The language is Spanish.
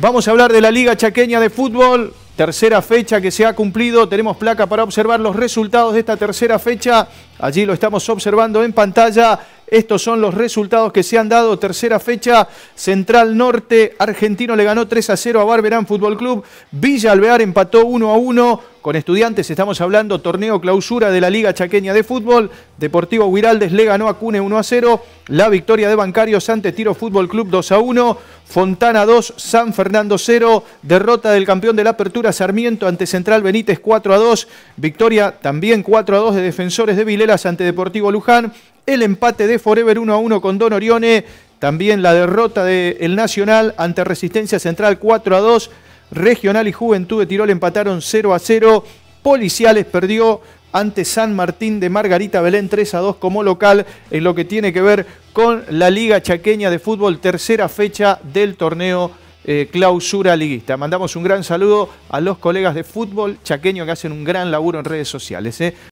Vamos a hablar de la Liga Chaqueña de Fútbol, tercera fecha que se ha cumplido. Tenemos placa para observar los resultados de esta tercera fecha. Allí lo estamos observando en pantalla. Estos son los resultados que se han dado. Tercera fecha, Central Norte, Argentino le ganó 3 a 0 a Barberán Fútbol Club. Villa Alvear empató 1 a 1 con estudiantes. Estamos hablando torneo clausura de la Liga Chaqueña de Fútbol. Deportivo Huiraldes le ganó a Cune 1 a 0. La victoria de Bancarios ante Tiro Fútbol Club 2 a 1. Fontana 2, San Fernando 0. Derrota del campeón de la apertura Sarmiento ante Central Benítez 4 a 2. Victoria también 4 a 2 de Defensores de Vilelas ante Deportivo Luján. El empate de Forever 1 a 1 con Don Orione. También la derrota del Nacional ante Resistencia Central 4 a 2. Regional y Juventud de Tirol empataron 0 a 0. Policiales perdió ante San Martín de Margarita Belén 3 a 2 como local en lo que tiene que ver con la Liga Chaqueña de Fútbol, tercera fecha del torneo eh, clausura liguista. Mandamos un gran saludo a los colegas de fútbol chaqueño que hacen un gran laburo en redes sociales. Eh.